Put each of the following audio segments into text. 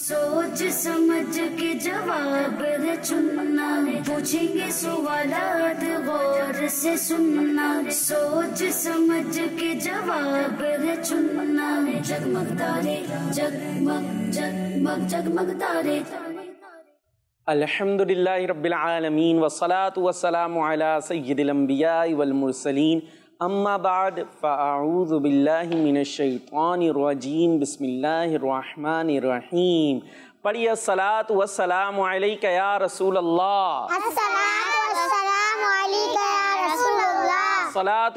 सोच समझ के जवाब है चुनना पूछेंगे सवालात गौर से सुनना सोच समझ के जवाब है चुनना जगमग तारे जगमग जगमग जगमग तारे अलहमदिल्ला रबालमीन वसलात वसलाम सैदम्बिया वलमरसलिन अम्मा बाद बिल्लाहि रजीम बिस्मिल्लाहिर रहमानिर रहीम पढ़िए सलात व सलाम वसलाम या रसूल अल्लाह सलात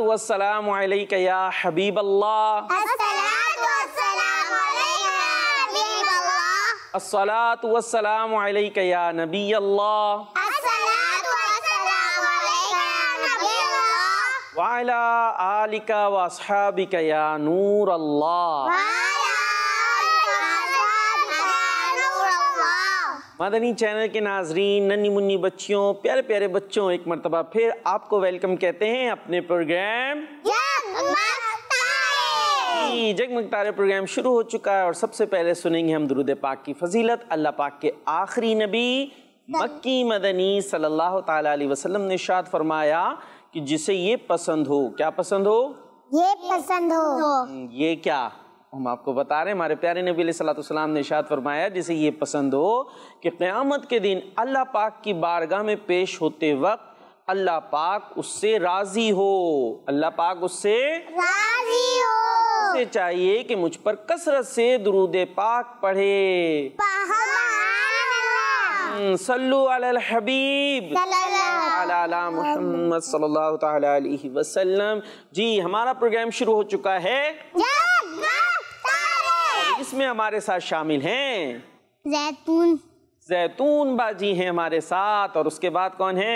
व सलाम वसलाम या हबीब अल्लाह असलात वसलाम या नबी अल्लाह मदनी चैनल के नाजरीन नन्नी मुन्नी बच्चियों प्यारे प्यारे बच्चों एक मरतबा फिर आपको वेलकम कहते हैं अपने प्रोग्राम जगमग तारे प्रोग्राम शुरू हो चुका है और सबसे पहले सुनेंगे हम दुरुद पाक की फजीलत अल्लाह पाक के आखिरी नबी मक्की मदनी सल्लल्लाहु अलैहि वसल्लम ने शाद फरमाया कि जिसे ये पसंद हो क्या पसंद हो ये पसंद हो हम्म, ये क्या हम आपको बता रहे हैं हमारे प्यारे नबी सलाम ने इशाद फरमाया जिसे ये पसंद हो कि क़्यामत के दिन अल्लाह पाक की बारगाह में पेश होते वक्त अल्लाह पाक उससे राजी हो अल्लाह पाक उससे राजी हो उसे चाहिए कि मुझ पर कसरत से दरूद पाक पढ़े हबीब जी हमारा प्रोग्राम शुरू हो चुका है इसमें हमारे साथ शामिल है जैतून जैतून बाजी हैं हमारे साथ और उसके बाद कौन है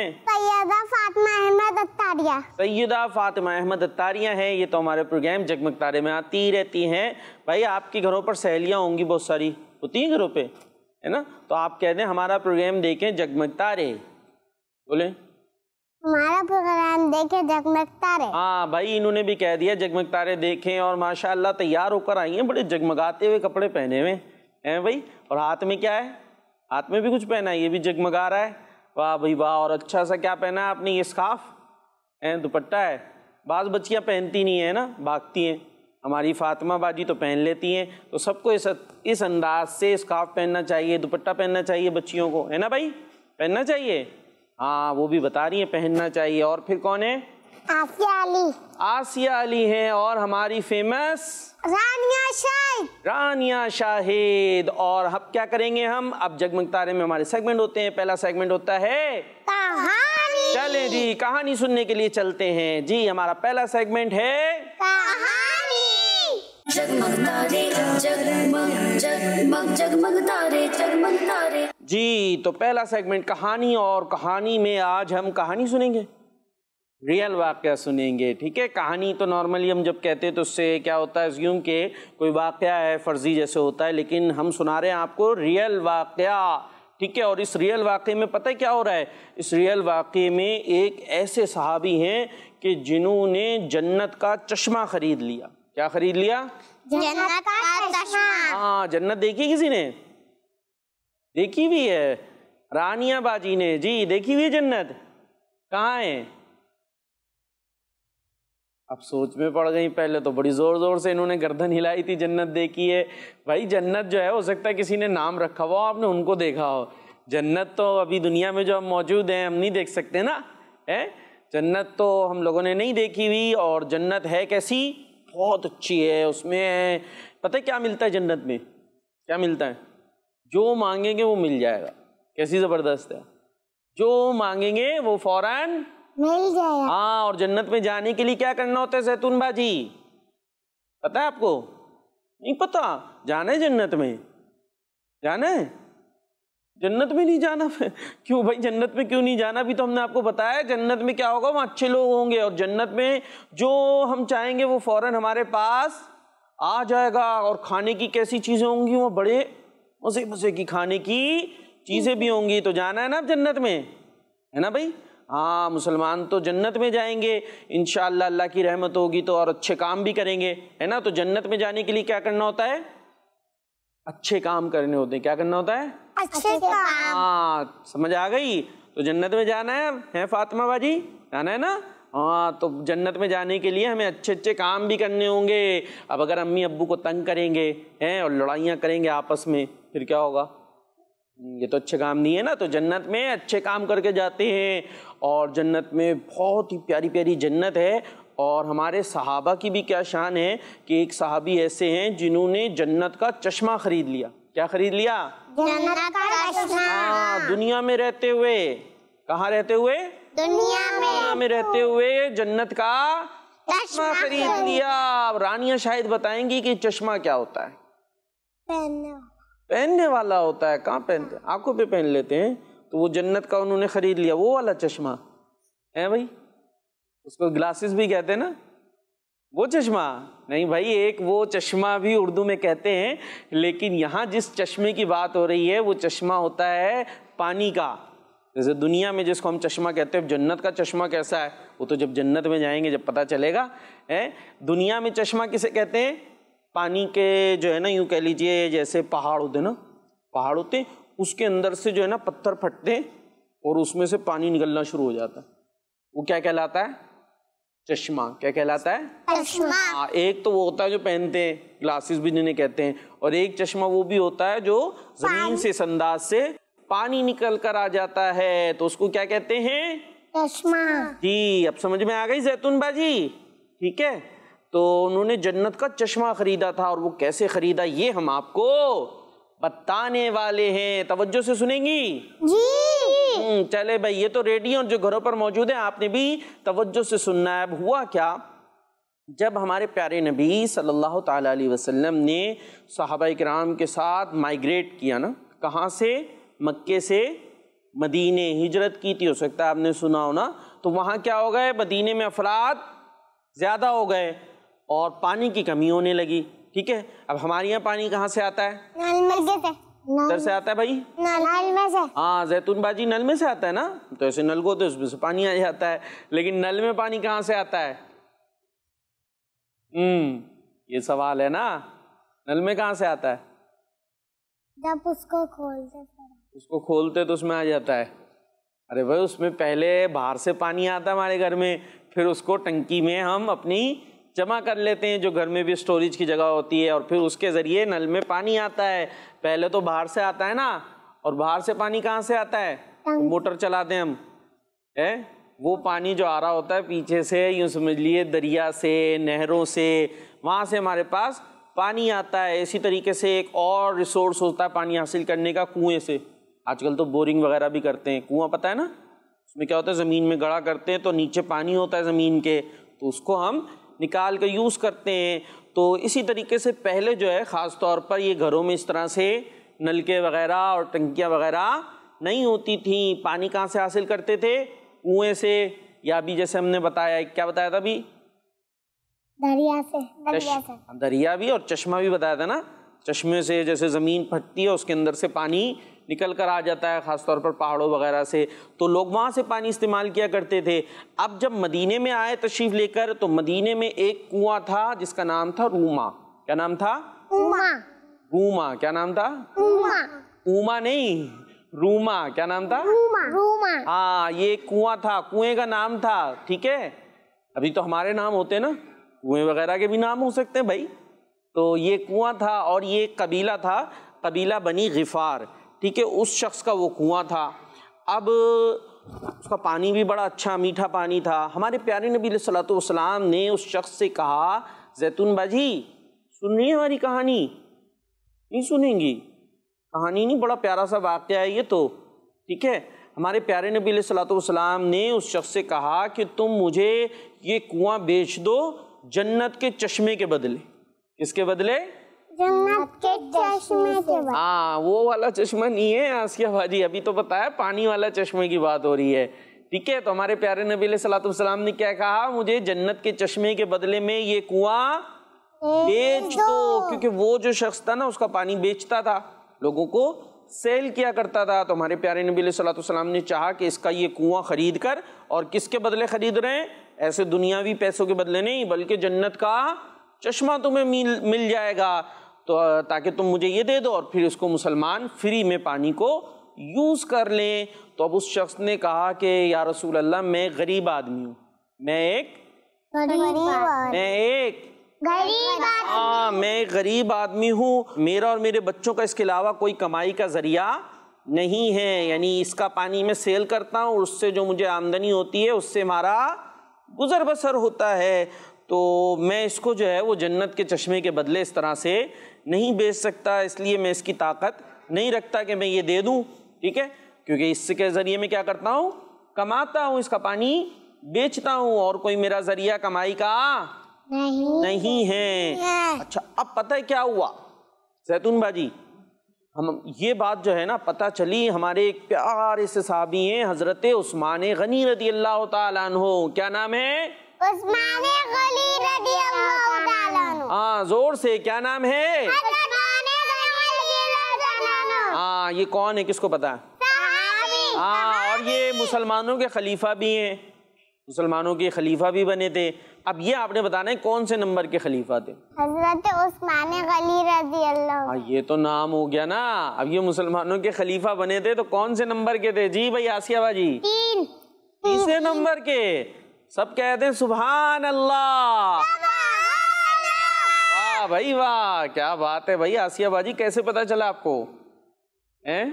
सैयदा फातिमा अहमद अतारिया है ये तो हमारे प्रोग्राम जगमगतारे में आती रहती हैं भाई आपके घरों पर सहेलियाँ होंगी बहुत सारी होती हैं घरों पे है ना तो आप कह दें हमारा प्रोग्राम देखें जगमगता रे बोले हमारा प्रोग्राम देखें जगमगता रे हाँ भाई इन्होंने भी कह दिया जगमगता रे देखें और माशाल्लाह तैयार होकर आई हैं बड़े जगमगाते हुए कपड़े पहने हुए हैं भाई और हाथ में क्या है हाथ में भी कुछ पहना है ये भी जगमगा रहा है वाह भाई वाह और अच्छा सा क्या पहना है आपने ये स्काफ है दुपट्टा है बाज़ बच्चियाँ पहनती नहीं है ना भागती हैं हमारी फातिमा बाजी तो पहन लेती हैं तो सबको इस इस अंदाज से स्काफ पहनना चाहिए दुपट्टा पहनना चाहिए बच्चियों को है ना भाई पहनना चाहिए हाँ वो भी बता रही हैं पहनना चाहिए और फिर कौन है आसिया अली आसिया अली है और हमारी फेमस रानिया शाहिद रानिया शाहिद और अब क्या करेंगे हम अब जगमग तारे में हमारे सेगमेंट होते हैं पहला सेगमेंट होता है कहानी चले जी कहानी सुनने के लिए चलते हैं जी हमारा पहला सेगमेंट है कहानी जी तो पहला सेगमेंट कहानी और कहानी में आज हम कहानी सुनेंगे रियल वाक़ सुनेंगे ठीक है कहानी तो नॉर्मली हम जब कहते हैं तो उससे क्या होता है ज्यूम के कोई वाक्य है फ़र्जी जैसे होता है लेकिन हम सुना रहे हैं आपको रियल वाक़ ठीक है और इस रियल वाक़े में पता है क्या हो रहा है इस रियल वाक़े में एक ऐसे सहाबी हैं कि जिन्होंने जन्नत का चश्मा ख़रीद लिया क्या खरीद लिया जन्नत का हाँ जन्नत देखी किसी ने देखी हुई है रानिया बाजी ने जी देखी हुई है जन्नत कहाँ है अब सोच में पड़ गई पहले तो बड़ी ज़ोर ज़ोर से इन्होंने गर्दन हिलाई थी जन्नत देखी है भाई जन्नत जो है हो सकता है किसी ने नाम रखा हो आपने उनको देखा हो जन्नत तो अभी दुनिया में जो हम मौजूद हैं हम नहीं देख सकते ना है जन्नत तो हम लोगों ने नहीं देखी हुई और जन्नत है कैसी बहुत अच्छी है उसमें पता है क्या मिलता है जन्नत में क्या मिलता है जो मांगेंगे वो मिल जाएगा कैसी ज़बरदस्त है जो मांगेंगे वो फौरन मिल जाएगा हाँ और जन्नत में जाने के लिए क्या करना होता है सैतून बाजी पता है आपको नहीं पता जाना है जन्नत में जाना है जन्नत में नहीं जाना क्यों भाई जन्नत में क्यों नहीं जाना भी तो हमने आपको बताया जन्नत में क्या होगा वहाँ अच्छे लोग होंगे और जन्नत में जो हम चाहेंगे वो फ़ौरन हमारे पास आ जाएगा और खाने की कैसी चीज़ें होंगी वो बड़े मज़े मज़े की खाने की चीज़ें भी होंगी तो जाना है ना आप जन्नत में है ना भाई हाँ मुसलमान तो जन्नत में जाएंगे इन अल्लाह की रहमत होगी तो और अच्छे काम भी करेंगे है ना तो जन्नत में जाने के लिए क्या करना होता है अच्छे काम करने होते हैं क्या करना होता है अच्छे काम हाँ समझ आ गई तो जन्नत में जाना है है फातिमा बाजी जाना है ना हाँ तो जन्नत में जाने के लिए हमें अच्छे अच्छे काम भी करने होंगे अब अगर अम्मी अब्बू को तंग करेंगे हैं और लड़ाइयाँ करेंगे आपस में फिर क्या होगा हम्म, ये तो अच्छे काम नहीं है ना तो जन्नत में अच्छे काम करके जाते हैं और जन्नत में बहुत ही प्यारी प्यारी जन्नत है और हमारे सहाबा की भी क्या शान है कि एक सहाबी ऐसे हैं जिन्होंने जन्नत का चश्मा ख़रीद लिया क्या खरीद लिया हाँ, दुनिया में रहते हुए कहाँ रहते हुए दुनिया में दुनिया में रहते हुए जन्नत का चश्मा खरीद लिया रानिया शायद बताएंगी कि चश्मा क्या होता है पहनने पहनने वाला होता है कहाँ पहनते आंखों पे पहन लेते हैं तो वो जन्नत का उन्होंने खरीद लिया वो वाला चश्मा है भाई उसको ग्लासेस भी कहते हैं ना वो चश्मा नहीं भाई एक वो चश्मा भी उर्दू में कहते हैं लेकिन यहाँ जिस चश्मे की बात हो रही है वो चश्मा होता है पानी का जैसे दुनिया में जिसको हम चश्मा कहते हैं जन्नत का चश्मा कैसा है वो तो जब जन्नत में जाएंगे जब पता चलेगा है दुनिया में चश्मा किसे कहते हैं पानी के जो है ना यूँ कह लीजिए जैसे पहाड़ होते ना पहाड़ होते उसके अंदर से जो है ना पत्थर फटते और उसमें से पानी निकलना शुरू हो जाता है वो क्या कहलाता है चश्मा क्या कहलाता है चश्मा हाँ एक तो वो होता है जो पहनते हैं ग्लासेस भी जिन्हें कहते हैं और एक चश्मा वो भी होता है जो जमीन से संदाज से पानी निकल कर आ जाता है तो उसको क्या कहते हैं चश्मा जी अब समझ में आ गई जैतून बाजी ठीक है तो उन्होंने जन्नत का चश्मा खरीदा था और वो कैसे खरीदा ये हम आपको बताने वाले हैं तवज्जो से सुनेंगी जी हम्म, चले भाई ये तो रेडियो जो घरों पर मौजूद है आपने भी तवज्जो से सुनना है अब हुआ क्या जब हमारे प्यारे नबी सल्लल्लाहु अलैहि वसल्लम ने सहाबा कराम के साथ माइग्रेट किया ना कहाँ से मक्के से मदीने हिजरत की थी हो सकता है आपने सुना हो ना तो वहाँ क्या हो गए मदीने में अफराद ज़्यादा हो गए और पानी की कमी होने लगी ठीक है अब हमारे यहाँ पानी कहाँ से आता है इधर से आता है भाई नल में से हाँ जैतून बाजी नल में से आता है ना तो ऐसे नल को तो उसमें से पानी आ जाता है लेकिन नल में पानी कहाँ से आता है हम्म ये सवाल है ना नल में कहाँ से आता है जब उसको खोलते उसको खोलते तो उसमें आ जाता है अरे भाई उसमें पहले बाहर से पानी आता है हमारे घर में फिर उसको टंकी में हम अपनी जमा कर लेते हैं जो घर में भी स्टोरेज की जगह होती है और फिर उसके ज़रिए नल में पानी आता है पहले तो बाहर से आता है ना और बाहर से पानी कहाँ से आता है तो मोटर चलाते हैं हम है वो पानी जो आ रहा होता है पीछे से यूँ समझ लिए दरिया से नहरों से वहाँ से हमारे पास पानी आता है इसी तरीके से एक और रिसोर्स होता है पानी हासिल करने का कुएँ से आजकल तो बोरिंग वगैरह भी करते हैं कुआँ पता है ना उसमें क्या होता है ज़मीन में गड़ा करते हैं तो नीचे पानी होता है ज़मीन के तो उसको हम निकाल कर यूज़ करते हैं तो इसी तरीके से पहले जो है ख़ास तौर पर ये घरों में इस तरह से नलके वगैरह और टंकियाँ वगैरह नहीं होती थी पानी कहाँ से हासिल करते थे कुएँ से या अभी जैसे हमने बताया क्या बताया था अभी दरिया से दरिया से हाँ, दरिया भी और चश्मा भी बताया था ना चश्मे से जैसे ज़मीन फटती है उसके अंदर से पानी निकल कर आ जाता है ख़ासतौर पर पहाड़ों वगैरह से तो लोग वहाँ से पानी इस्तेमाल किया करते थे अब जब मदीने में आए तशरीफ़ लेकर तो मदीने में एक कुआँ था जिसका नाम था रूमा क्या नाम था उमा रूमा क्या नाम था उमा उमा नहीं रूमा क्या नाम था रूमा रूमा हाँ ये कुआं था कुएं का नाम था ठीक है अभी तो हमारे नाम होते हैं ना कुएं वगैरह के भी नाम हो सकते हैं भाई तो ये कुआं था और ये कबीला था कबीला बनी गिफार ठीक है उस शख्स का वो कुआं था अब उसका पानी भी बड़ा अच्छा मीठा पानी था हमारे प्यारे नबी सलाम ने उस शख्स से कहा जैतून बाजी सुन रही है हमारी कहानी नहीं सुनेंगी कहानी नहीं बड़ा प्यारा सा वाक्य है ये तो ठीक है हमारे प्यारे नबी सलाम ने उस शख्स से कहा कि तुम मुझे ये कुआं बेच दो जन्नत के चश्मे के बदले किसके बदले जन्नत के चश्मे के हाँ वो वाला चश्मा नहीं है आसिया भाजी अभी तो बताया पानी वाला चश्मे की बात हो रही है ठीक है तो हमारे प्यारे नबी सलाम ने क्या कहा मुझे जन्नत के चश्मे के बदले में ये कुआं बेच दो क्योंकि वो जो शख्स था ना उसका पानी बेचता था लोगों को सेल किया करता था तो हमारे प्यारे नबी सलाम ने चाहा कि इसका ये कुआं खरीद कर और किसके बदले खरीद रहे हैं ऐसे दुनियावी पैसों के बदले नहीं बल्कि जन्नत का चश्मा तुम्हें मिल जाएगा तो ताकि तुम मुझे ये दे दो और फिर उसको मुसलमान फ्री में पानी को यूज़ कर लें तो अब उस शख्स ने कहा कि या रसूल अल्लाह मैं गरीब आदमी हूँ मैं एक मैं एक हाँ मैं गरीब आदमी हूँ मेरा और मेरे बच्चों का इसके अलावा कोई कमाई का ज़रिया नहीं है यानी इसका पानी मैं सेल करता हूँ उससे जो मुझे आमदनी होती है उससे हमारा गुजर बसर होता है तो मैं इसको जो है वो जन्नत के चश्मे के बदले इस तरह से नहीं बेच सकता इसलिए मैं इसकी ताकत नहीं रखता कि मैं ये दे दूँ ठीक है क्योंकि इसके ज़रिए मैं क्या करता हूँ कमाता हूँ इसका पानी बेचता हूँ और कोई मेरा ज़रिया कमाई का नहीं, नहीं है अच्छा अब पता है क्या हुआ जैतून भाजी हम ये बात जो है ना पता चली हमारे एक प्यारे से साहबी हैं हजरत उस्मान गनी रदी अल्लाह तहो क्या नाम है उस्मान गनी रदी अल्लाह हाँ जोर से क्या नाम है हाँ ये कौन है किसको पता हाँ, हाँ और ये मुसलमानों के खलीफा भी हैं मुसलमानों के खलीफा भी बने थे अब ये आपने बताना है कौन से नंबर के खलीफा थे हजरत उस्मान गली रजी अल्लाह हाँ, ये तो नाम हो गया ना अब ये मुसलमानों के खलीफा बने थे तो कौन से नंबर के थे जी भाई आसिया बाजी तीन तीसरे नंबर के सब कहते हैं सुबह अल्लाह भाई वाह क्या बात है भाई आसिया बाजी कैसे पता चला आपको हैं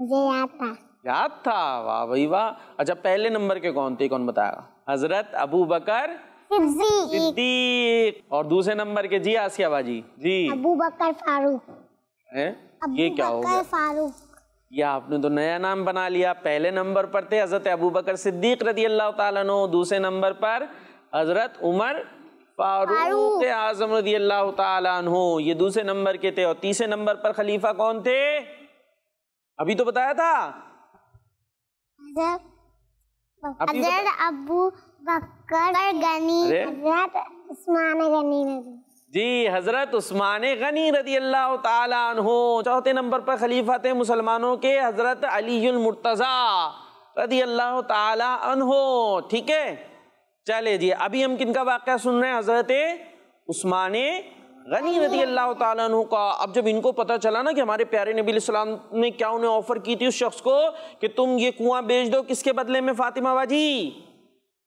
मुझे याद था याद था वाह भाई वाह अच्छा पहले नंबर के कौन थे कौन बताया हजरत अबू बकर सिद्दीक और दूसरे नंबर के जी आसिया बाजी जी अबू बकर फारूक हैं ये क्या हो गया फारूक या आपने तो नया नाम बना लिया पहले नंबर पर थे हजरत अबू बकर सिद्दीक रजी अल्लाह तू दूसरे नंबर पर हजरत उमर फारूक आजम रदी अल्लाह तु ये दूसरे नंबर के थे और तीसरे नंबर पर खलीफा कौन थे अभी तो बताया था तो अबू जी हजरत उस्मान गनी रदी अल्लाह तु चौथे नंबर पर खलीफा थे मुसलमानों के हजरत अली मुर्तज़ा रदी अल्लाह तु ठीक है चले जी अभी हम किन का वाक़ सुन रहे हैं हज़रत उस्मान गनी रदी अल्लाह तु का अब जब इनको पता चला ना कि हमारे प्यारे नबी इस्लाम ने क्या उन्हें ऑफर की थी उस शख्स को कि तुम ये कुआं बेच दो किसके बदले में फातिमा बाजी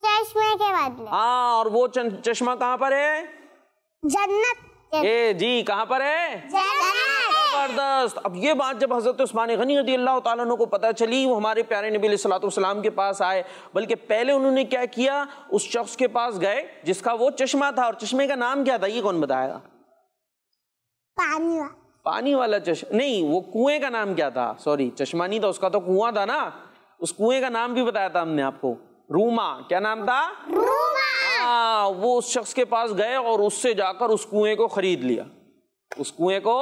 चश्मे के बदले हाँ और वो चश्मा कहाँ पर है जन्नत ए जी कहाँ पर है जन्नत ज़बरदस्त अब ये बात जब हज़रत उस्मान गनी रदी अल्लाह तु को पता चली वो हमारे प्यारे नबी सलाम के पास आए बल्कि पहले उन्होंने क्या किया उस शख्स के पास गए जिसका वो चश्मा था और चश्मे का नाम क्या था ये कौन बताएगा पानी वाला पानी वाला चश्मा नहीं वो कुएं का नाम क्या था सॉरी चश्मा नहीं था उसका तो कुआ था ना उस कुएं का नाम भी बताया था हमने आपको रूमा क्या नाम था रूमा आ, हाँ, वो उस शख्स के पास गए और उससे जाकर उस कुएं को खरीद लिया उस कुएं को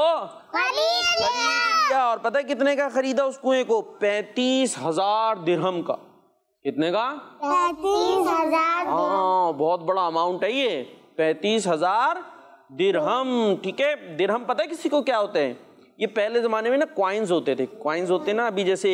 और पता है कितने का खरीदा उस कुएं को पैतीस हजार दिरहम का कितने का पैतीस हजार हाँ बहुत बड़ा अमाउंट है ये पैतीस हजार दिरहम ठीक है दिरहम पता है किसी को क्या होते हैं ये पहले ज़माने में ना क्वाइंस होते थे क्वाइंस होते ना अभी जैसे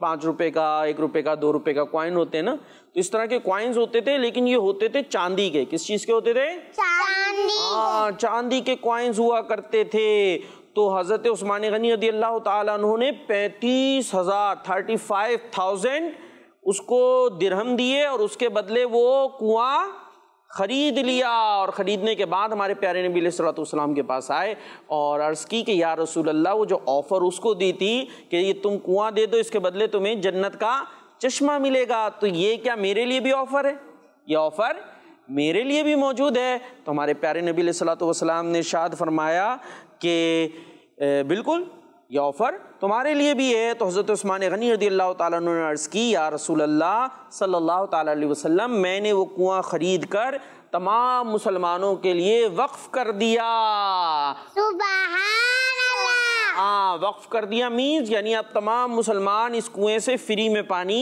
पाँच रुपए का एक रुपए का दो रुपए का क्वाइन होते हैं ना तो इस तरह के क्वाइंस होते थे लेकिन ये होते थे चांदी के किस चीज के होते थे चांदी हाँ चांदी के क्वाइंस हुआ करते थे तो हजरत उस्मान गनी रदी अल्लाह तुमने पैंतीस हजार थर्टी फाइव थाउजेंड उसको दिरहम दिए और उसके बदले वो कुआं खरीद लिया और ख़रीदने के बाद हमारे प्यारे नबी सलाम के पास आए और अर्ज़ की कि या रसूल अल्लाह वो जो ऑफ़र उसको दी थी कि ये तुम कुआं दे दो इसके बदले तुम्हें जन्नत का चश्मा मिलेगा तो ये क्या मेरे लिए भी ऑफर है ये ऑफर मेरे लिए भी मौजूद है तो हमारे प्यारे नबी सलाम ने शाद फरमाया कि बिल्कुल ये ऑफ़र तुम्हारे लिए भी है तो हज़रत उस्मान गनी रदी अल्लाह ताली ने अर्ज़ की या रसूल अल्लाह सल्लल्लाहु अलैहि वसल्लम मैंने वो कुआं ख़रीद कर तमाम मुसलमानों के लिए वक्फ़ कर दिया हाँ वक्फ कर दिया मीन्स यानी अब तमाम मुसलमान इस कुएं से फ्री में पानी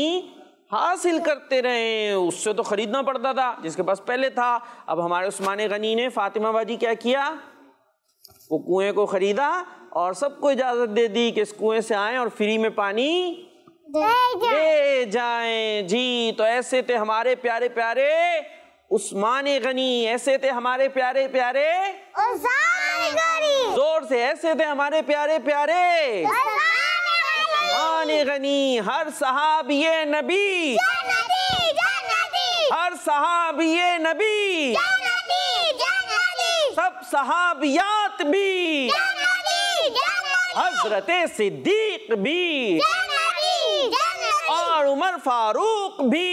हासिल करते रहे उससे तो ख़रीदना पड़ता था जिसके पास पहले था अब हमारे उस्मान गनी ने फातिमा बाजी क्या किया वो कुएं को ख़रीदा और सबको इजाज़त दे दी कि इस कुएं से आए और फ्री में पानी दे जाए जी तो ऐसे थे हमारे प्यारे प्यारे उस्मान गनी ऐसे थे हमारे प्यारे प्यारे जोर से ऐसे थे हमारे प्यारे प्यारे उस्मान गनी हर साहब ये नबी हर साहब ये नबी सब सहाबियात भी हजरत सिद्दीक भी और उमर फारूक भी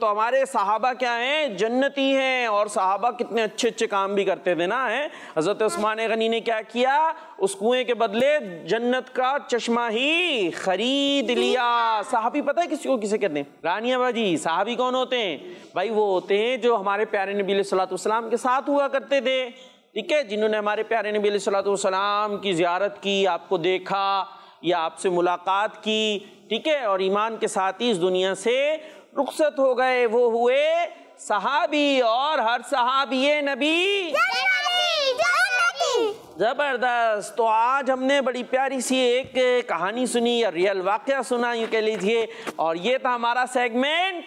तो हमारे साहबा क्या हैं जन्नती हैं और साहबा कितने अच्छे अच्छे काम भी करते थे ना है हज़रत हाँ। उस्मान गनी ने क्या किया उस कुएं के बदले जन्नत का चश्मा ही खरीद लिया साहबी पता है किसी को किसे कहते हैं रानिया बाजी साहबी कौन होते हैं भाई वो होते हैं जो हमारे प्यारे नबी सलाम के साथ हुआ करते थे ठीक है जिन्होंने हमारे प्यारे नबी सलाम की जियारत की आपको देखा या आपसे मुलाकात की ठीक है और ईमान के साथ ही इस दुनिया से रुखसत हो गए वो हुए सहाबी और हर सहाबी नबी जबरदस्त तो आज हमने बड़ी प्यारी सी एक कहानी सुनी या रियल वाक्य सुना यू कह लीजिए और ये था हमारा सेगमेंट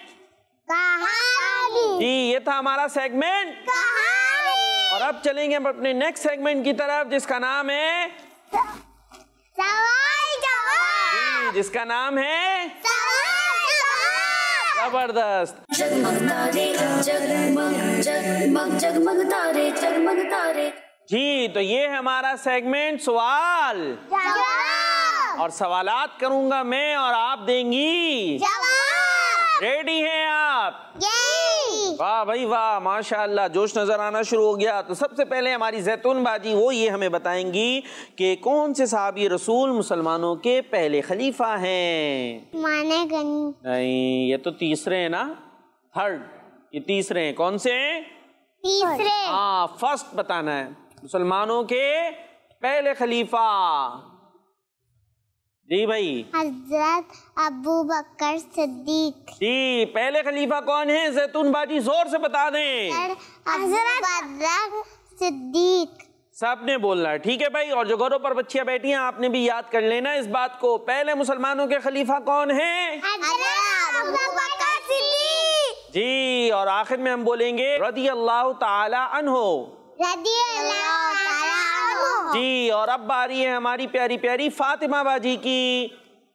जी ये था हमारा सेगमेंट और अब चलेंगे हम अपने नेक्स्ट सेगमेंट की तरफ जिसका नाम है सवाल जवाब जिसका नाम है जबरदस्त जी तो ये है हमारा सेगमेंट सवाल और सवालात करूंगा मैं और आप देंगी रेडी हैं आप वाह भाई वाह माशाल्लाह जोश नज़र आना शुरू हो गया तो सबसे पहले हमारी जैतून बाजी वो ये हमें बताएंगी कि कौन से साहबी रसूल मुसलमानों के पहले खलीफा हैं नहीं ये तो तीसरे हैं ना थर्ड ये तीसरे हैं कौन से तीसरे हाँ फर्स्ट बताना है मुसलमानों के पहले खलीफा जी भाई हजरत अबू बकर सिद्दीक जी पहले खलीफा कौन है जैतून बाजी जोर से बता दें सिद्दीक सबने बोलना है ठीक है भाई और जो घरों पर बच्चियां बैठी हैं आपने भी याद कर लेना इस बात को पहले मुसलमानों के खलीफा कौन है जी और आखिर में हम बोलेंगे रदी अल्लाह तला अनहो रदी अल्लाह हाँ। जी और अब बारी है हमारी प्यारी प्यारी फातिमा बाजी की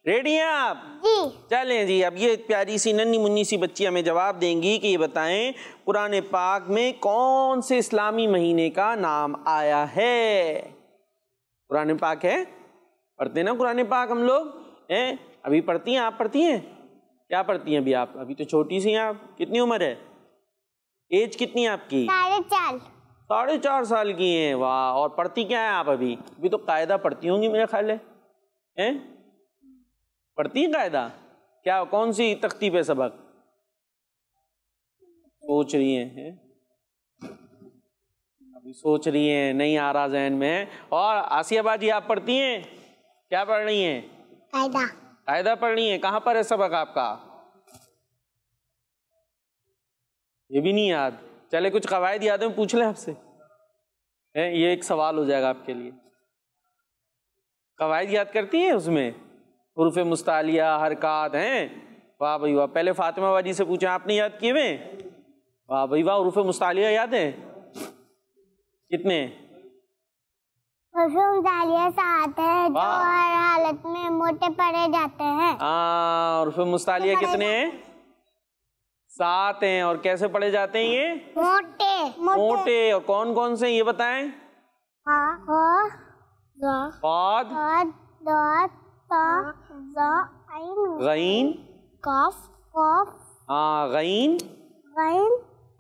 रेडी हैं आप जी चले जी अब ये प्यारी सी नन्नी मुन्नी सी बच्ची हमें जवाब देंगी कि ये बताएं पुराने पाक में कौन से इस्लामी महीने का नाम आया है पुराने पाक है पढ़ते ना पुराने पाक हम लोग हैं अभी पढ़ती हैं आप पढ़ती हैं क्या पढ़ती हैं अभी आप अभी तो छोटी सी हैं आप कितनी उम्र है एज कितनी है आपकी साढ़े चार साढ़े चार साल की हैं वाह और पढ़ती क्या है आप अभी अभी तो कायदा पढ़ती होंगी मेरे ख्याल है हैं पढ़ती हैं कायदा क्या कौन सी तख्ती पे सबक सोच रही हैं है? अभी सोच रही हैं नहीं आ रहा जहन में और आसिया बाजी आप पढ़ती हैं क्या पढ़ रही हैं कायदा कायदा पढ़ रही हैं कहाँ पर है सबक आपका ये भी नहीं याद चले कुछ कवायद याद है पूछ लें आपसे ये एक सवाल हो जाएगा आपके लिए कवायद याद करती हैं उसमें हरूफ मुस्तालिया हरकत हैं वाह भाई वाह पहले फातिमा बाजी से पूछे आपने याद किए हुए वाह भाई वाह हरूफ मुस्तालिया याद है कितने साथ है जो हालत में मोटे पड़े जाते हैं हाँ उर्फ मुस्तालिया तो कितने हैं सात हैं और कैसे पढ़े जाते हैं ये मोटे मोटे और कौन कौन से ये बताए गईन कॉफ हाँ गईन गईन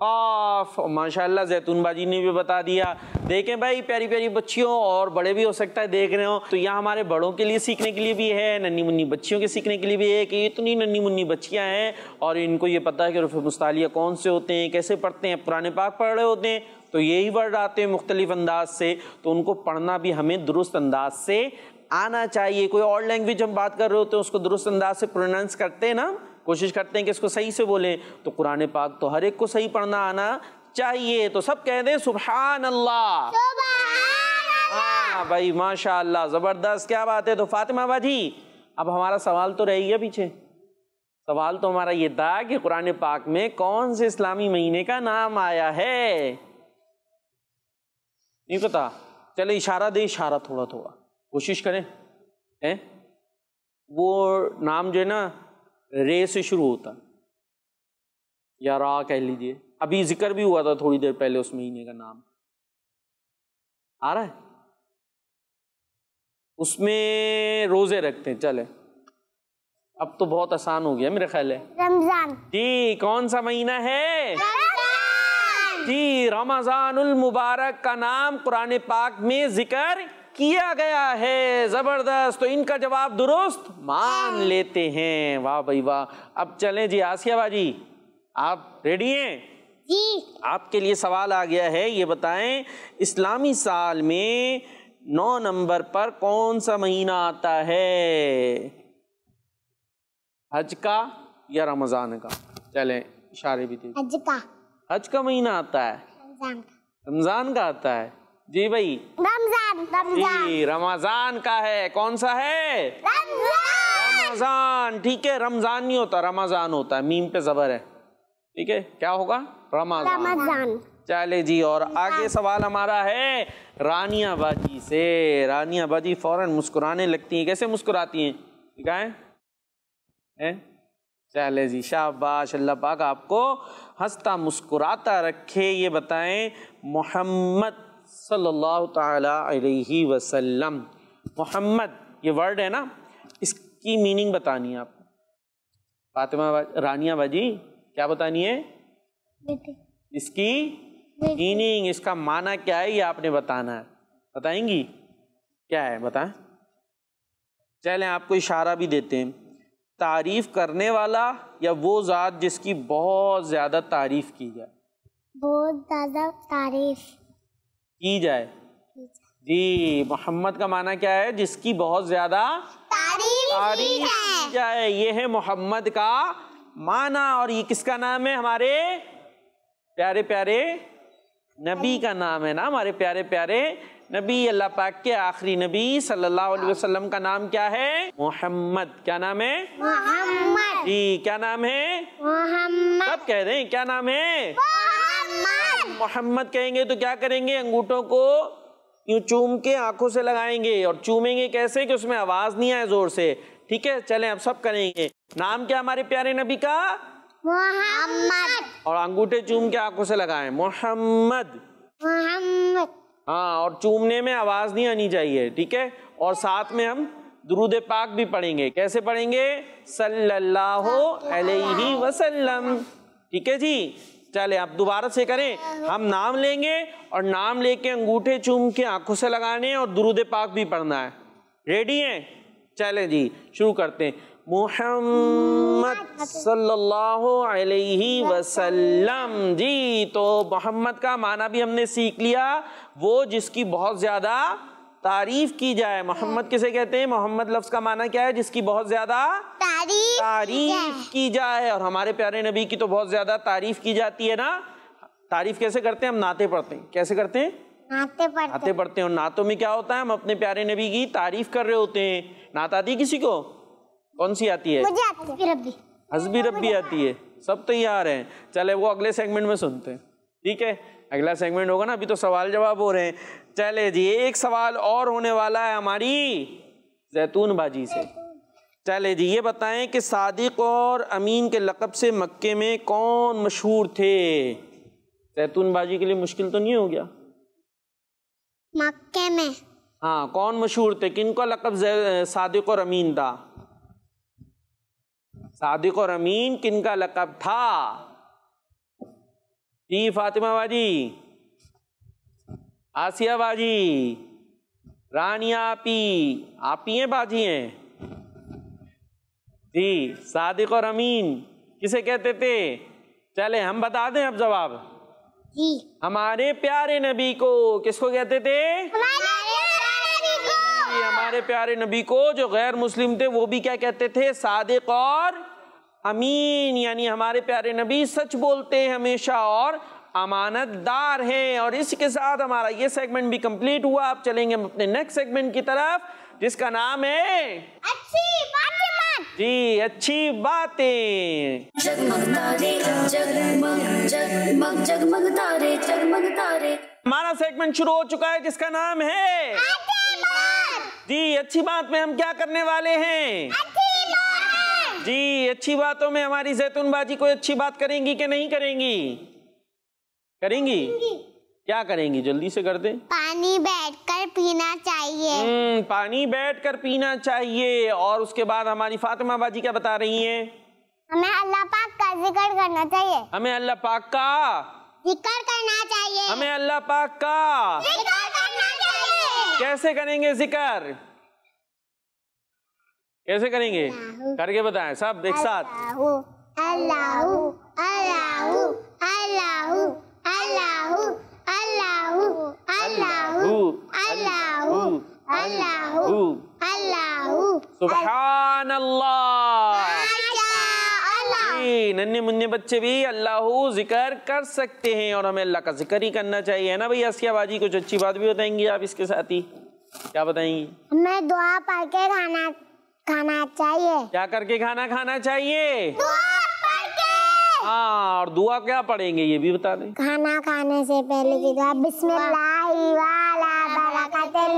काफ माशाल्लाह जैतून बाजी ने भी बता दिया देखें भाई प्यारी प्यारी बच्चियों और बड़े भी हो सकता है देख रहे हो तो यहाँ हमारे बड़ों के लिए सीखने के लिए भी है नन्नी मुन्नी बच्चियों के सीखने के लिए भी है कि इतनी नन्नी मुन्नी बच्चियाँ हैं और इनको ये पता है कि रुफ मुस्तालिया कौन से होते हैं कैसे पढ़ते हैं पुराने पाक पढ़ रहे होते हैं तो यही वर्ड आते हैं मुख्तलिफ अंदाज से तो उनको पढ़ना भी हमें दुरुस्त अंदाज से आना चाहिए कोई और लैंग्वेज हम बात कर रहे होते हैं उसको दुरुस्त अंदाज से प्रोनाउंस करते हैं ना कोशिश करते हैं कि इसको सही से बोलें तो कुरान पाक तो हर एक को सही पढ़ना आना चाहिए तो सब कह दें सुबहान अल्लाह हाँ भाई माशा ज़बरदस्त क्या बात है तो फातिमा बाजी अब हमारा सवाल तो रह गया पीछे सवाल तो हमारा ये था कि कुरान पाक में कौन से इस्लामी महीने का नाम आया है नहीं पता चले इशारा दे इशारा थोड़ा थोड़ा कोशिश करें हैं वो नाम जो है ना रे से शुरू होता है या रा कह लीजिए अभी जिक्र भी हुआ था थोड़ी देर पहले उस महीने का नाम आ रहा है उसमें रोजे रखते हैं चले अब तो बहुत आसान हो गया मेरा ख्याल है रमजान जी कौन सा महीना है जी रमजान मुबारक का नाम कुरान पाक में जिक्र किया गया है जबरदस्त तो इनका जवाब दुरुस्त मान लेते हैं वाह भाई वाह अब चलें जी आसिया बाजी आप रेडी हैं जी आपके लिए सवाल आ गया है ये बताएं इस्लामी साल में नौ नंबर पर कौन सा महीना आता है हज का या रमजान का चलें इशारे भी देखिए हज का हज का महीना आता है रमजान का आता है जी भाई रमजान रमजान का है कौन सा है रमजान ठीक है रमजान नहीं होता रमजान होता है मीम पे जबर है ठीक है क्या होगा रमजान चले जी और आगे सवाल हमारा है रानिया बाजी से रानिया बाजी फौरन मुस्कुराने लगती हैं कैसे मुस्कुराती हैं ठीक है चले जी शाबाश अल्लाह पाक आपको हंसता मुस्कुराता रखे ये बताएं मोहम्मद सल्लल्लाहु ताला अलैहि वसल्लम मोहम्मद ये वर्ड है ना इसकी मीनिंग बतानी है आपको फातिमा रानिया बाजी क्या बतानी है इसकी मीनिंग इसका माना क्या है ये आपने बताना है बताएंगी क्या है बताएं चलें आपको इशारा भी देते हैं तारीफ करने वाला या वो ज़ात जिसकी बहुत ज़्यादा तारीफ की जाए बहुत ज़्यादा तारीफ की जाए जी मोहम्मद का माना क्या है जिसकी बहुत ज्यादा तारीफ की जाए ये है मोहम्मद का माना और ये किसका नाम है हमारे प्यारे प्यारे नबी का नाम है ना हमारे प्यारे प्यारे नबी अल्लाह पाक के आखिरी नबी सल्लल्लाहु अलैहि वसल्लम का नाम क्या है मोहम्मद क्या नाम है मोहम्मद जी क्या नाम है मोहम्मद सब कह रहे हैं क्या नाम है मोहम्मद मोहम्मद कहेंगे तो क्या करेंगे अंगूठों को यूं चूम के आंखों से लगाएंगे और चूमेंगे कैसे कि उसमें आवाज नहीं आए जोर से ठीक है चले अब सब करेंगे नाम क्या हमारे प्यारे नबी का मोहम्मद और अंगूठे चूम के आंखों से लगाएं मोहम्मद मोहम्मद हाँ और चूमने में आवाज नहीं आनी चाहिए ठीक है और साथ में हम दुरूद पाक भी पढ़ेंगे कैसे पढ़ेंगे सल्लल्लाहु अलैहि वसल्लम ठीक है जी चले आप दोबारा से करें हम नाम लेंगे और नाम लेके अंगूठे चूम के आंखों से लगाने हैं और दुरुद पाक भी पढ़ना है रेडी हैं चले जी शुरू करते हैं मोहम्मद सल्लल्लाहु अलैहि वसल्लम जी तो मोहम्मद का माना भी हमने सीख लिया वो जिसकी बहुत ज़्यादा तारीफ की जाए मोहम्मद किसे कहते हैं मोहम्मद लफ्ज़ का माना क्या है जिसकी बहुत ज़्यादा तारीफ, तारीफ की जाए और हमारे प्यारे नबी की तो बहुत ज्यादा तारीफ की जाती है ना तारीफ कैसे करते हैं हम नाते पढ़ते हैं कैसे करते हैं नाते पढ़ते नाते पढ़ते हैं नातों में क्या होता है हम अपने प्यारे नबी की तारीफ कर रहे होते हैं नात आती किसी को कौन सी आती है हजबी रबी आती है सब तैयार हैं चले वो अगले सेगमेंट में सुनते हैं ठीक है अगला सेगमेंट होगा ना अभी तो सवाल जवाब हो रहे हैं चले जी एक सवाल और होने वाला है हमारी जैतून बाजी से चले जी ये बताएं कि सादिक और अमीन के लकब से मक्के में कौन मशहूर थे बाजी के लिए मुश्किल तो नहीं हो गया मक्के में हाँ कौन मशहूर थे किन का लकब सादिक और अमीन था सादिक और अमीन किन का लकब था जी फातिमा बाजी आसिया बाजी रानिया आपी आपी हैं बाजी हैं जी सादिक और अमीन किसे कहते थे चले हम बता दें अब जवाब जी हमारे प्यारे नबी को किसको कहते थे हमारे प्यारे नबी को जो गैर मुस्लिम थे वो भी क्या कहते थे सादिक और अमीन यानी हमारे प्यारे नबी सच बोलते हैं हमेशा और अमानतदार हैं और इसके साथ हमारा ये सेगमेंट भी कंप्लीट हुआ आप चलेंगे अपने नेक्स्ट सेगमेंट की तरफ जिसका नाम है अच्छी जी अच्छी बातें हमारा सेगमेंट शुरू हो चुका है जिसका नाम है जी अच्छी बात में हम क्या करने वाले हैं जी अच्छी बातों में हमारी जैतून बाजी कोई अच्छी बात करेंगी कि नहीं करेंगी करेंगी, करेंगी। क्या करेंगी जल्दी से कर दे पानी बैठ कर पीना चाहिए हम्म, पानी बैठ कर पीना चाहिए और उसके बाद हमारी फातिमा बाजी क्या बता रही हैं हमें अल्लाह पाक का जिक्र करना चाहिए हमें अल्लाह पाक का जिक्र करना चाहिए हमें अल्लाह पाक का जिक्र करना चाहिए कैसे करेंगे जिक्र कैसे करेंगे करके बताएं सब एक साथ अल्लाह अल्लाह अल्लाह नन्हे मुन्ने बच्चे भी अल्लाह जिक्र कर सकते हैं और हमें अल्लाह का जिक्र ही करना चाहिए है ना भाई हसिया बाजी कुछ अच्छी बात भी बताएंगी आप इसके साथ ही क्या बताएंगी हमें दुआ पढ़ के खाना खाना चाहिए क्या करके खाना खाना चाहिए हाँ और दुआ क्या पढ़ेंगे ये भी बता दें खाना खाने से पहले की दुआ बिस्मिल्लाह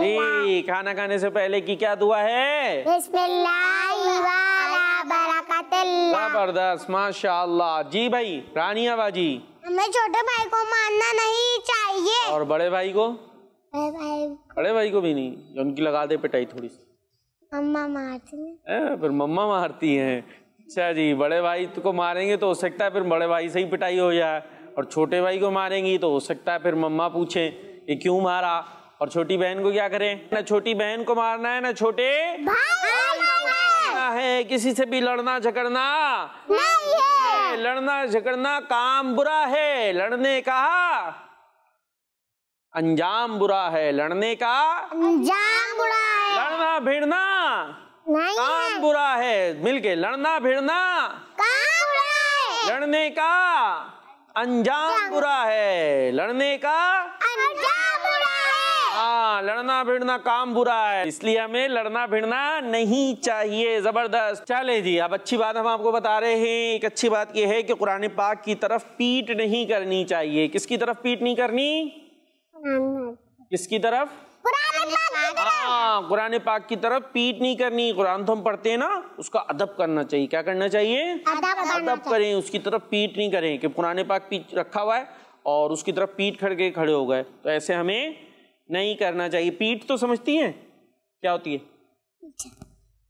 जी खाना खाने से पहले की क्या दुआ है जबरदस्त माशा जी भाई रानिया बाजी हमें छोटे भाई को मानना नहीं चाहिए और बड़े भाई को बड़े भाई बड़े भाई को भी नहीं उनकी लगा दे पिटाई थोड़ी सी मम्मा मारती है फिर मम्मा मारती है अच्छा जी बड़े भाई को मारेंगे तो हो सकता है फिर बड़े भाई से ही पिटाई हो जाए और छोटे भाई को मारेंगी तो हो सकता है फिर मम्मा पूछे ये क्यों मारा और छोटी बहन को क्या करें ना छोटी बहन को मारना है ना छोटे है किसी से भी लड़ना झगड़ना लड़ना झगड़ना काम बुरा है लड़ने का अंजाम बुरा है लड़ने का अंजाम बुरा है लड़ना भिड़ना काम बुरा है मिलके लड़ना भिड़ना काम बुरा है लड़ने का अंजाम बुरा है लड़ने का अंजाम लड़ना भिड़ना काम बुरा है इसलिए हमें लड़ना भिड़ना नहीं चाहिए जबरदस्त चले जी अब अच्छी बात हम आपको बता रहे हैं एक अच्छी बात यह है कि कुरान पाक की तरफ पीट नहीं करनी चाहिए किसकी तरफ पीट नहीं करनी किसकी तरफ हाँ कुरान पाक की तरफ पीट नहीं करनी कुरान तो हम पढ़ते हैं ना उसका अदब करना चाहिए क्या करना चाहिए अदब करें उसकी तरफ पीट नहीं करें कि कुरान पाक पीट रखा हुआ है और उसकी तरफ पीट खड़ के खड़े हो गए तो ऐसे हमें नहीं करना चाहिए पीठ तो समझती हैं क्या होती है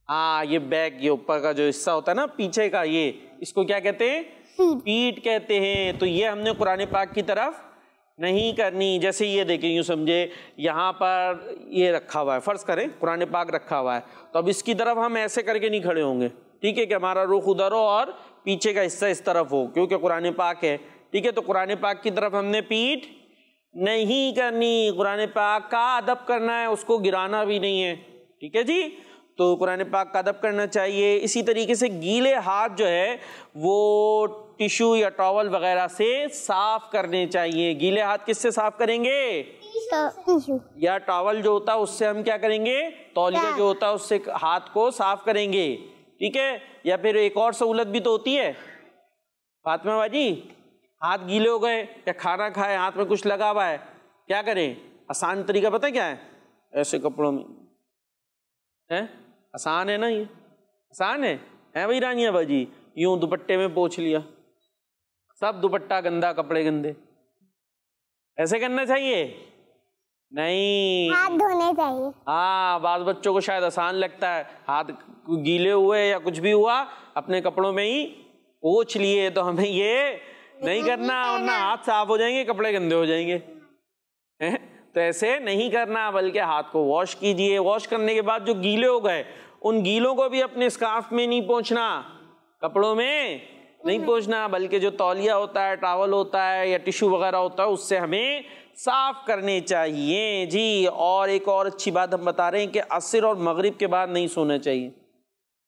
हाँ ये बैक ये ऊपर का जो हिस्सा होता है ना पीछे का ये इसको क्या कहते हैं पीठ कहते हैं तो ये हमने कुरान पाक की तरफ नहीं करनी जैसे ये देखें यूँ समझे यहाँ पर ये रखा हुआ है फ़र्ज़ करें कुरान पाक रखा हुआ है तो अब इसकी तरफ हम ऐसे करके नहीं खड़े होंगे ठीक है कि हमारा रुख उधर हो और पीछे का हिस्सा इस तरफ हो क्योंकि कुरान पाक है ठीक है तो कुरान पाक की तरफ हमने पीठ नहीं करनी कुरान पाक का अदब करना है उसको गिराना भी नहीं है ठीक है जी तो कुरान पाक का अदब करना चाहिए इसी तरीके से गीले हाथ जो है वो टिशू या टॉवल वगैरह से साफ करने चाहिए गीले हाथ किससे साफ करेंगे या टॉवल जो होता है उससे हम क्या करेंगे तौलिया जो होता है उससे हाथ को साफ करेंगे ठीक है या फिर एक और सहूलत भी तो होती है फातमा बाजी हाथ गीले हो गए या खाना खाए हाथ में कुछ लगा हुआ है क्या करें आसान तरीका पता क्या है ऐसे कपड़ों में है आसान है ना ये आसान है है भाई रानिया भाजी यूं दुपट्टे में पोछ लिया सब दुपट्टा गंदा कपड़े गंदे ऐसे करना चाहिए नहीं हाथ धोने चाहिए हाँ बाद बच्चों को शायद आसान लगता है हाथ गीले हुए या कुछ भी हुआ अपने कपड़ों में ही पोछ लिए तो हमें ये नहीं करना वरना हाथ साफ हो जाएंगे कपड़े गंदे हो जाएंगे तो ऐसे नहीं करना बल्कि हाथ को वॉश कीजिए वॉश करने के बाद जो गीले हो गए उन गीलों को भी अपने स्काफ में नहीं पहुंचना कपड़ों में नहीं हम्म। पहुंचना बल्कि जो तौलिया होता है टावल होता है या टिश्यू वगैरह होता है उससे हमें साफ करने चाहिए जी और एक और अच्छी बात हम बता रहे हैं कि असर और मगरिब के बाद नहीं सोना चाहिए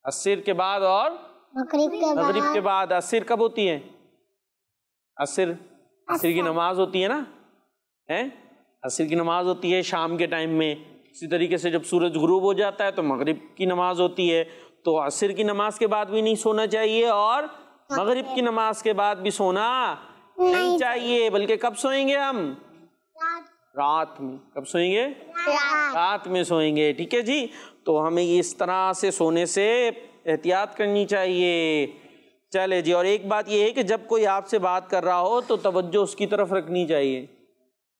असर के बाद और मगरिब के बाद असर कब होती है असर असर की नमाज होती है ना है असर की नमाज होती है शाम के टाइम में इसी तरीके से जब सूरज गुरूब हो जाता है तो मगरिब की नमाज होती है तो असर की नमाज के बाद भी नहीं सोना चाहिए और हाँ। मगरिब की नमाज के बाद भी सोना नहीं, नहीं चाहिए बल्कि कब सोएंगे हम रात में कब सोएंगे रात में सोएंगे ठीक है जी तो हमें इस तरह से सोने से एहतियात करनी चाहिए चले जी और एक बात यह है कि जब कोई आपसे बात कर रहा हो तो तवज्जो उसकी तरफ रखनी चाहिए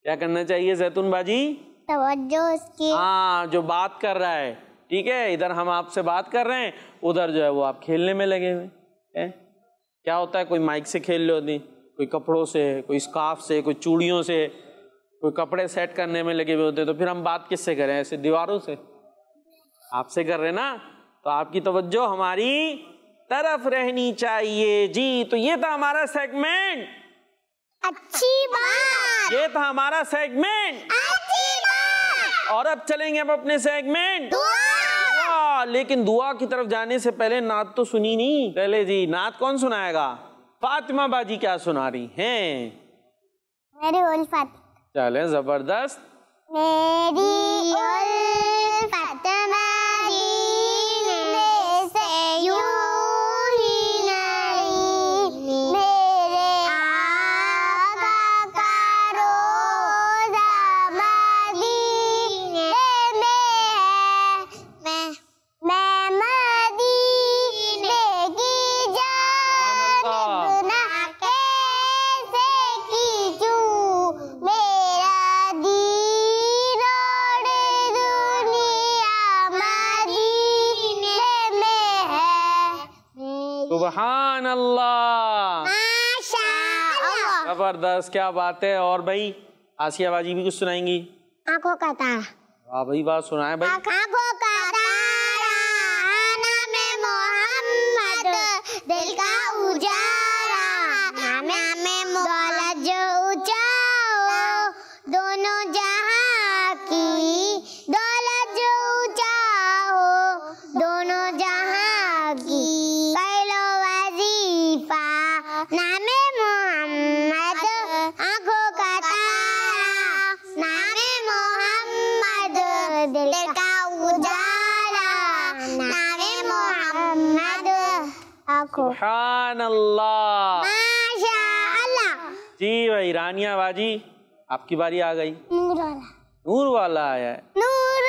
क्या करना चाहिए जैतून बाजी तवज्जो उसकी हाँ जो बात कर रहा है ठीक है इधर हम आपसे बात कर रहे हैं उधर जो है वो आप खेलने में लगे हुए हैं क्या होता है कोई माइक से खेल रहे नहीं कोई कपड़ों से कोई स्काफ से कोई चूड़ियों से कोई कपड़े सेट करने में लगे हुए होते हैं तो फिर हम बात किससे करें ऐसे दीवारों से आपसे कर रहे ना तो आपकी तवज्जो हमारी तरफ रहनी चाहिए जी तो ये था हमारा सेगमेंट अच्छी बात ये था हमारा सेगमेंट अच्छी बात और अब चलेंगे अब अपने सेगमेंट दुआ हाँ, लेकिन दुआ की तरफ जाने से पहले नात तो सुनी नहीं पहले जी नात कौन सुनाएगा फातिमा बाजी क्या सुना रही है चले जबरदस्त मेरी उल्फत सुबहान अल्लाह जबरदस्त क्या बात है और भाई आसिया बाजी भी कुछ सुनाएंगी आंखों का तारा भाई बात सुनाए भाई आंखों जी भाई रानिया बाजी आपकी बारी आ गई नूर वाला नूर वाला आया नूर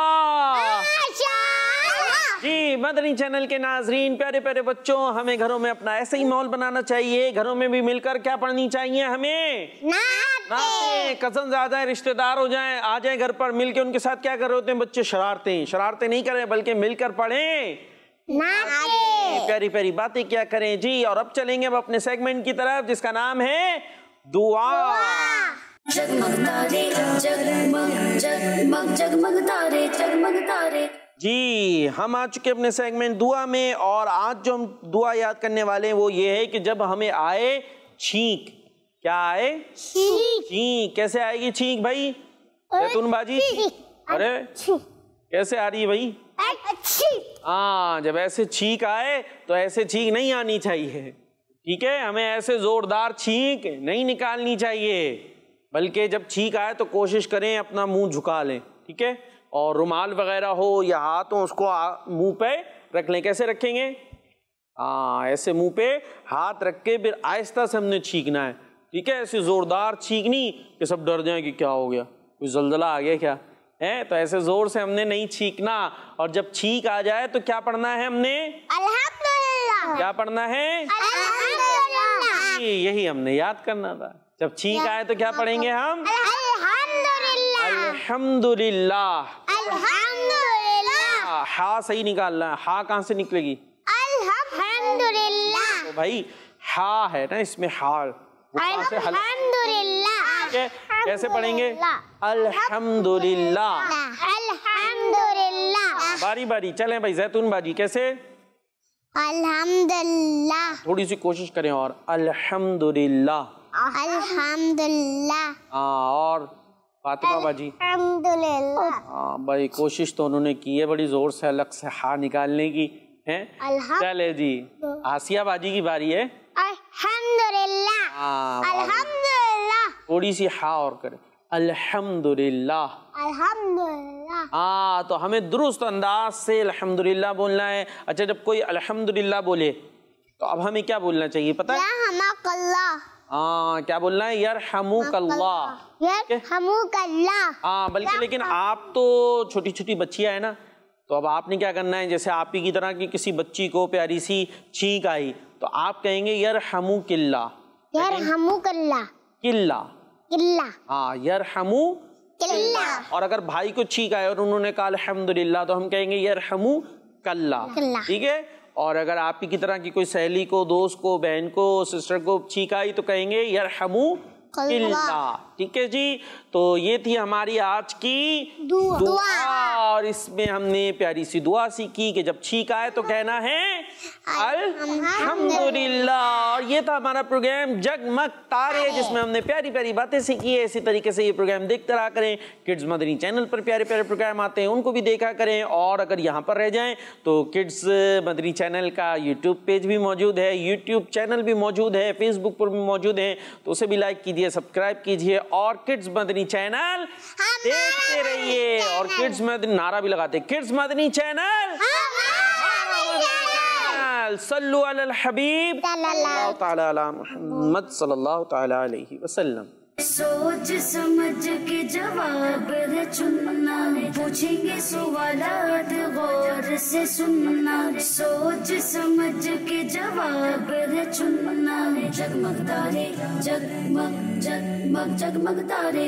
मदनी चैनल के नाजरीन प्यारे प्यारे बच्चों हमें घरों में अपना ऐसे ही माहौल बनाना चाहिए घरों में भी मिलकर क्या पढ़नी चाहिए हमें नाते कजन ज्यादा रिश्तेदार हो जाए आ जाए घर पर मिलके उनके साथ क्या कर रहे होते हैं बच्चे शरारतें शरारतें नहीं करें बल्कि मिलकर पढ़ें प्यारी प्यारी बातें क्या करें जी और अब चलेंगे अब अपने सेगमेंट की तरफ जिसका नाम है दुआ, दुआ। जी हम आ चुके अपने सेगमेंट दुआ में और आज जो हम दुआ याद करने वाले हैं वो ये है कि जब हमें आए छींक क्या आए छींक कैसे आएगी छींक भाई जैतून बाजी अरे कैसे आ रही है भाई हाँ जब ऐसे छींक आए तो ऐसे छींक नहीं आनी चाहिए ठीक है हमें ऐसे जोरदार छींक नहीं निकालनी चाहिए बल्कि जब छींक आए तो कोशिश करें अपना मुंह झुका लें ठीक है और रुमाल वगैरह हो या हाथ हो उसको मुंह पे रख लें कैसे रखेंगे हाँ ऐसे मुंह पे हाथ रख के फिर आहिस्ता से हमने छींकना है ठीक है ऐसे ज़ोरदार छींकनी कि सब डर जाएं कि क्या हो गया कोई जलजला आ गया क्या है तो ऐसे ज़ोर से हमने नहीं छींकना और जब छींक आ जाए तो क्या पढ़ना है हमने क्या पढ़ना है यही हमने याद करना था जब छींक आए तो क्या हाँ, पढ़ेंगे तो हम अल्हम्दुलिल्लाह अल्हम्दुलिल्लाह हाँ, हा सही निकालना है हा कहाँ से निकलेगी अल्हम्दुलिल्लाह तो भाई हा है ना इसमें हा अल्हम्दुलिल्लाह कैसे पढ़ेंगे अल्हम्दुलिल्लाह अल्हम्दुलिल्लाह बारी बारी चले भाई जैतून बाजी कैसे अल्हम्दुलिल्लाह थोड़ी सी कोशिश करें और अल्हम्दुलिल्लाह हाँ, और फातिमा बाजी हाँ, भाई कोशिश तो उन्होंने की है बड़ी जोर से अलग से हा निकालने की है चले जी आसिया बाजी की बारी है थोड़ी सी हा और करे अल्हम्दुलिल्लाह अल्हम्दुलिल्लाह हाँ तो हमें दुरुस्त अंदाज से अल्हम्दुलिल्लाह बोलना है अच्छा जब कोई अल्हम्दुलिल्लाह बोले तो अब हमें क्या बोलना चाहिए पता है हाँ क्या बोलना है यार कल्ला हाँ बल्कि लेकिन आप तो छोटी छोटी बच्चियाँ है ना तो अब आपने क्या करना है जैसे आप ही की तरह की किसी बच्ची को प्यारी सी छींक आई तो आप कहेंगे यार हमू किल्ला यार हमू कल्ला किल्ला किल्ला हाँ यार हमू किल्ला और अगर भाई को छींक आए और उन्होंने कहा अलहमदुल्ला तो हम कहेंगे यार हमू कल्ला ठीक है और अगर आप ही की तरह की कोई सहेली को दोस्त को बहन को सिस्टर को छींक आई तो कहेंगे यार हमू ठीक है जी तो ये थी हमारी आज की दुआ, दुआ।, दुआ। और इसमें हमने प्यारी सी दुआ सीखी कि जब छीक आए तो कहना है अल्हम्दुलिल्लाह और ये था हमारा प्रोग्राम जगमग तारे जिसमें हमने प्यारी प्यारी बातें सीखी है इसी तरीके से ये प्रोग्राम देखते रहा करें किड्स मदनी चैनल पर प्यारे प्यारे प्रोग्राम आते हैं उनको भी देखा करें और अगर यहाँ पर रह जाएं तो किड्स मदनी चैनल का यूट्यूब पेज भी मौजूद है यूट्यूब चैनल भी मौजूद है फेसबुक पर भी मौजूद है तो उसे भी लाइक कीजिए सब्सक्राइब कीजिए और किड्स मदनी चैनल देखते रहिए और किड्स मदनी नारा भी लगाते किड्स मदनी चैनल सल्लु सल्लल्लाहु अलैहि वसल्लम सोच समझ के जवाब है चुनना पूछेंगे सवालत गौर से सुनना सोच समझ के जवाब है चुनना जगमग तारे जगमग जगमग जगमग तारे